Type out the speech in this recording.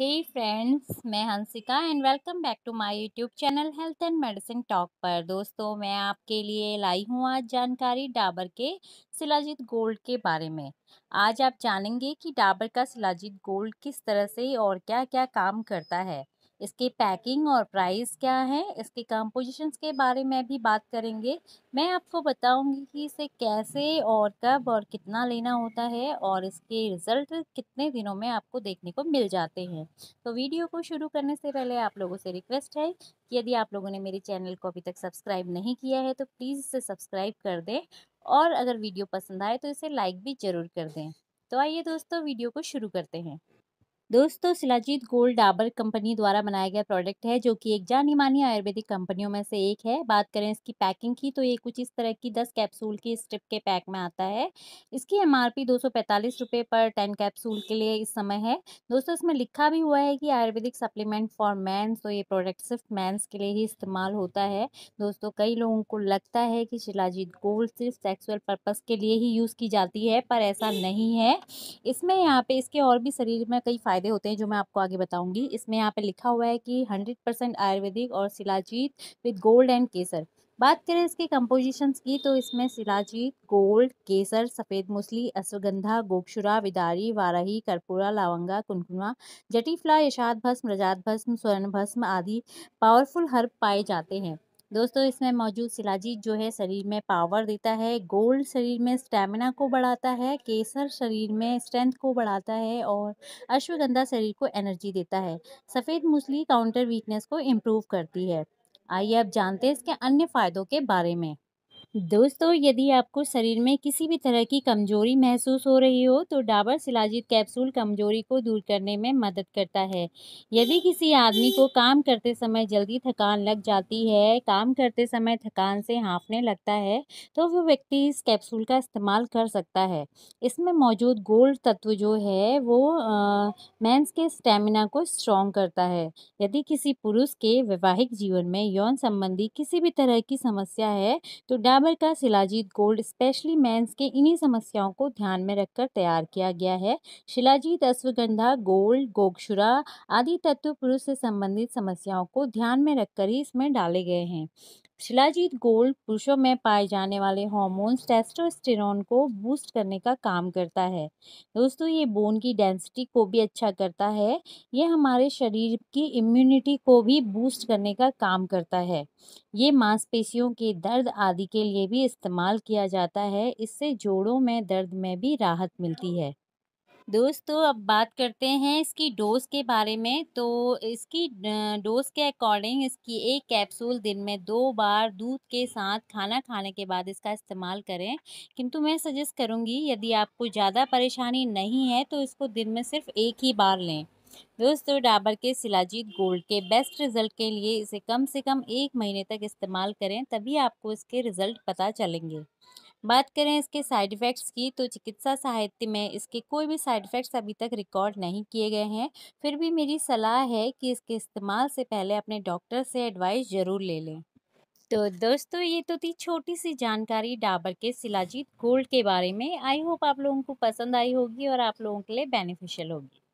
हे friends मैं Hansika and welcome back to my YouTube channel health and medicine talk पर दोस्तों मैं आपके लिए लाई हूँ आज जानकारी डाबर के सिलाजीत गोल्ड के बारे में आज आप जानेंगे कि डाबर का सिलाजीत गोल्ड किस तरह से और क्या क्या काम करता है इसकी पैकिंग और प्राइस क्या है इसके कंपोजिशंस के बारे में भी बात करेंगे मैं आपको बताऊंगी कि इसे कैसे और कब और कितना लेना होता है और इसके रिज़ल्ट कितने दिनों में आपको देखने को मिल जाते हैं तो वीडियो को शुरू करने से पहले आप लोगों से रिक्वेस्ट है कि यदि आप लोगों ने मेरे चैनल को अभी तक सब्सक्राइब नहीं किया है तो प्लीज़ इसे सब्सक्राइब कर दें और अगर वीडियो पसंद आए तो इसे लाइक भी ज़रूर कर दें तो आइए दोस्तों वीडियो को शुरू करते हैं दोस्तों सिलाजीत गोल्ड डाबर कंपनी द्वारा बनाया गया प्रोडक्ट है जो कि एक जानी मानी आयुर्वेदिक कंपनियों में से एक है बात करें इसकी पैकिंग की तो ये कुछ इस तरह की दस कैप्सूल की स्ट्रिप के पैक में आता है इसकी एम आर पी रुपये पर टेन कैप्सूल के लिए इस समय है दोस्तों इसमें लिखा भी हुआ है कि आयुर्वेदिक सप्लीमेंट फॉर मैंस तो ये प्रोडक्ट सिर्फ मैंस के लिए ही इस्तेमाल होता है दोस्तों कई लोगों को लगता है कि शिलाजीत गोल्ड सिर्फ सेक्सुअल पर्पज़ के लिए ही यूज़ की जाती है पर ऐसा नहीं है इसमें यहाँ पे इसके और भी शरीर में कई फायदे फ़ायदे होते हैं जो मैं आपको आगे बताऊंगी इसमें यहाँ पे लिखा हुआ है कि 100 परसेंट आयुर्वेदिक और Shilajit with gold and Kesar बात करें इसके कंपोजिशंस की तो इसमें सिलाजीत गोल्ड केसर सफ़ेद मुसली अश्वगंधा गोपशुरा विदारी वाराही कर्पूरा लावंगा कुनकुना जटीफला यशाद भस्म रजात भस्म स्वर्ण भस्म आदि पावरफुल हर्ब पाए जाते हैं दोस्तों इसमें मौजूद सिलाजी जो है शरीर में पावर देता है गोल्ड शरीर में स्टेमिना को बढ़ाता है केसर शरीर में स्ट्रेंथ को बढ़ाता है और अश्वगंधा शरीर को एनर्जी देता है सफ़ेद मूसली काउंटर वीकनेस को इम्प्रूव करती है आइए अब जानते हैं इसके अन्य फ़ायदों के बारे में दोस्तों यदि आपको शरीर में किसी भी तरह की कमजोरी महसूस हो रही हो तो डाबर सिलाजित कैप्सूल कमजोरी को दूर करने में मदद करता है यदि किसी आदमी को काम करते समय जल्दी थकान लग जाती है काम करते समय थकान से हाँफने लगता है तो वो व्यक्ति इस कैप्सूल का इस्तेमाल कर सकता है इसमें मौजूद गोल्ड तत्व जो है वो मैंस के स्टेमिना को स्ट्रॉन्ग करता है यदि किसी पुरुष के वैवाहिक जीवन में यौन संबंधी किसी भी तरह की समस्या है तो डाबर का शिलाजीत गोल्ड स्पेशली मेंस के इन्हीं समस्याओं को ध्यान में रखकर तैयार किया गया है शिलाजीत अश्वगंधा गोल्ड गोक्षुरा आदि तत्व पुरुष से संबंधित समस्याओं को ध्यान में रखकर ही इसमें डाले गए हैं शिलाजीत गोल्ड पुरुषों में पाए जाने वाले हॉर्मोन्स टेस्टोस्टेरोन को बूस्ट करने का काम करता है दोस्तों ये बोन की डेंसिटी को भी अच्छा करता है ये हमारे शरीर की इम्यूनिटी को भी बूस्ट करने का काम करता है ये मांसपेशियों के दर्द आदि के लिए भी इस्तेमाल किया जाता है इससे जोड़ों में दर्द में भी राहत मिलती है दोस्तों अब बात करते हैं इसकी डोज के बारे में तो इसकी डोज के अकॉर्डिंग इसकी एक कैप्सूल दिन में दो बार दूध के साथ खाना खाने के बाद इसका इस्तेमाल करें किंतु मैं सजेस्ट करूंगी यदि आपको ज़्यादा परेशानी नहीं है तो इसको दिन में सिर्फ एक ही बार लें दोस्तों डाबर के सिलाजीत गोल्ड के बेस्ट रिजल्ट के लिए इसे कम से कम एक महीने तक इस्तेमाल करें तभी आपको इसके रिजल्ट पता चलेंगे बात करें इसके साइड इफ़ेक्ट्स की तो चिकित्सा साहित्य में इसके कोई भी साइड इफ़ेक्ट्स अभी तक रिकॉर्ड नहीं किए गए हैं फिर भी मेरी सलाह है कि इसके इस्तेमाल से पहले अपने डॉक्टर से एडवाइस ज़रूर ले लें तो दोस्तों ये तो थी छोटी सी जानकारी डाबर के सिलाजीत गोल्ड के बारे में आई होप आप लोगों को पसंद आई होगी और आप लोगों के लिए बेनिफिशियल होगी